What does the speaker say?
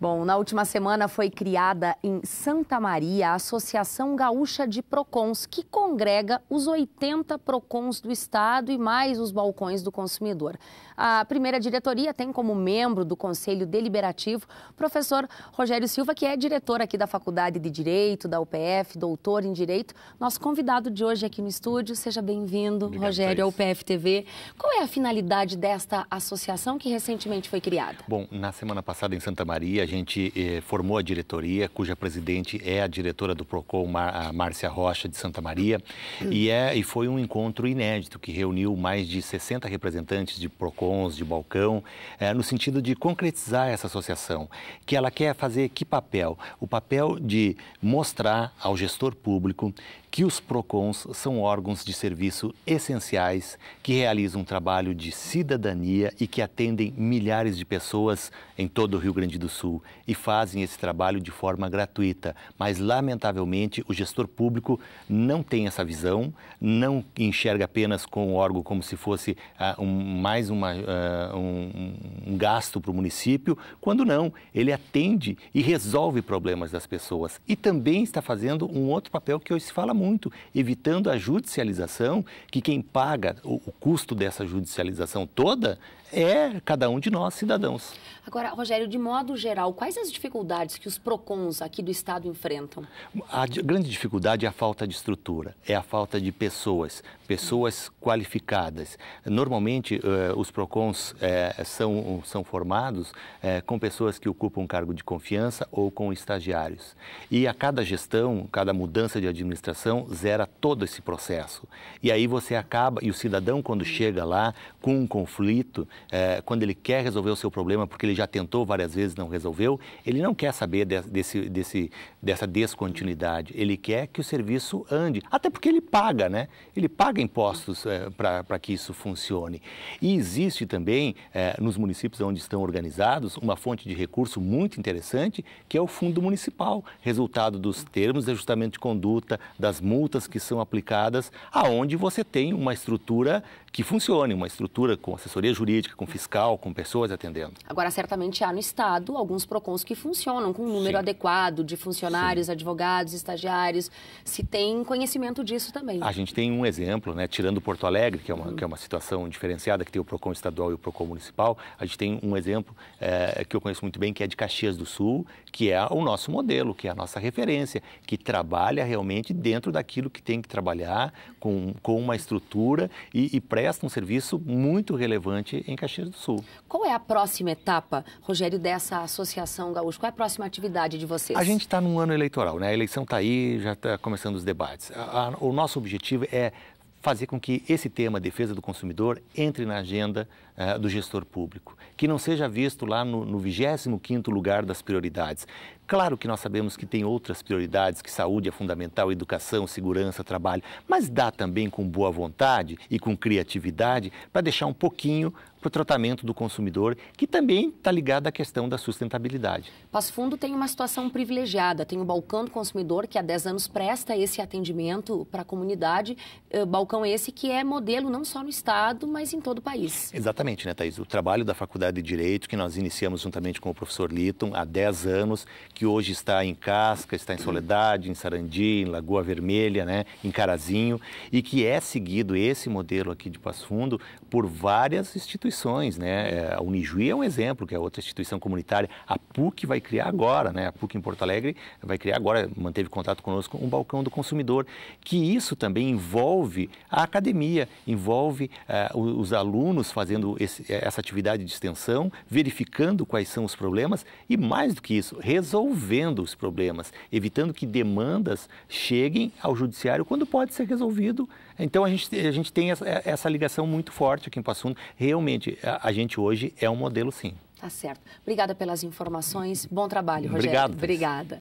Bom, na última semana foi criada em Santa Maria a Associação Gaúcha de Procons, que congrega os 80 Procons do Estado e mais os balcões do consumidor. A primeira diretoria tem como membro do Conselho Deliberativo o professor Rogério Silva, que é diretor aqui da Faculdade de Direito, da UPF, doutor em Direito. Nosso convidado de hoje aqui no estúdio, seja bem-vindo, Rogério, ao UPF TV. Qual é a finalidade desta associação que recentemente foi criada? Bom, na semana passada em Santa Maria, gente eh, formou a diretoria, cuja presidente é a diretora do PROCON, Mar, Márcia Rocha, de Santa Maria, e, é, e foi um encontro inédito que reuniu mais de 60 representantes de PROCONs, de balcão, eh, no sentido de concretizar essa associação, que ela quer fazer que papel? O papel de mostrar ao gestor público que os PROCONs são órgãos de serviço essenciais que realizam um trabalho de cidadania e que atendem milhares de pessoas em todo o Rio Grande do Sul e fazem esse trabalho de forma gratuita. Mas, lamentavelmente, o gestor público não tem essa visão, não enxerga apenas com o órgão como se fosse uh, um, mais uma, uh, um, um gasto para o município, quando não, ele atende e resolve problemas das pessoas. E também está fazendo um outro papel que hoje se fala muito, evitando a judicialização, que quem paga o, o custo dessa judicialização toda é cada um de nós, cidadãos. Agora, Rogério, de modo geral, quais as dificuldades que os PROCONs aqui do Estado enfrentam? A grande dificuldade é a falta de estrutura, é a falta de pessoas, pessoas qualificadas. Normalmente, eh, os PROCONs eh, são, são formados eh, com pessoas que ocupam um cargo de confiança ou com estagiários. E a cada gestão, cada mudança de administração, zera todo esse processo. E aí você acaba, e o cidadão, quando chega lá com um conflito, é, quando ele quer resolver o seu problema, porque ele já tentou várias vezes não resolveu, ele não quer saber de, desse, desse, dessa descontinuidade. Ele quer que o serviço ande. Até porque ele paga, né? Ele paga impostos é, eh, para que isso funcione. E existe também, é, nos municípios onde estão organizados, uma fonte de recurso muito interessante, que é o fundo municipal, resultado dos termos de é ajustamento de conduta, das multas que são aplicadas, aonde você tem uma estrutura que funcione uma estrutura com assessoria jurídica, com fiscal, com pessoas atendendo. Agora, certamente há no Estado alguns PROCONs que funcionam com um número Sim. adequado de funcionários, Sim. advogados, estagiários, se tem conhecimento disso também. A gente tem um exemplo, né, tirando Porto Alegre, que é, uma, uhum. que é uma situação diferenciada, que tem o PROCON estadual e o PROCON municipal, a gente tem um exemplo é, que eu conheço muito bem, que é de Caxias do Sul, que é o nosso modelo, que é a nossa referência, que trabalha realmente dentro daquilo que tem que trabalhar, com, com uma estrutura e, e pré presta um serviço muito relevante em Caxias do Sul. Qual é a próxima etapa, Rogério, dessa Associação Gaúcha? Qual é a próxima atividade de vocês? A gente está num ano eleitoral, né? A eleição está aí, já está começando os debates. A, a, o nosso objetivo é fazer com que esse tema, defesa do consumidor, entre na agenda uh, do gestor público, que não seja visto lá no, no 25º lugar das prioridades. Claro que nós sabemos que tem outras prioridades, que saúde é fundamental, educação, segurança, trabalho, mas dá também com boa vontade e com criatividade para deixar um pouquinho para o tratamento do consumidor, que também está ligado à questão da sustentabilidade. Passo Fundo tem uma situação privilegiada, tem o Balcão do Consumidor, que há 10 anos presta esse atendimento para a comunidade, eh, balcão esse que é modelo não só no Estado, mas em todo o país. Exatamente, né, Thais? O trabalho da Faculdade de Direito, que nós iniciamos juntamente com o professor Litton há 10 anos, que hoje está em Casca, está em Soledade, em Sarandi, em Lagoa Vermelha, né, em Carazinho, e que é seguido esse modelo aqui de Passo Fundo por várias instituições instituições, né? É, a Unijuí é um exemplo, que é outra instituição comunitária. A PUC vai criar agora, né? A PUC em Porto Alegre vai criar agora, manteve contato conosco, um balcão do consumidor, que isso também envolve a academia, envolve uh, os alunos fazendo esse, essa atividade de extensão, verificando quais são os problemas e, mais do que isso, resolvendo os problemas, evitando que demandas cheguem ao judiciário quando pode ser resolvido. Então, a gente, a gente tem essa, essa ligação muito forte aqui em Passo Fundo, realmente gente, a, a gente hoje é um modelo, sim. Tá certo. Obrigada pelas informações. Bom trabalho, Rogério. Obrigado. Obrigada.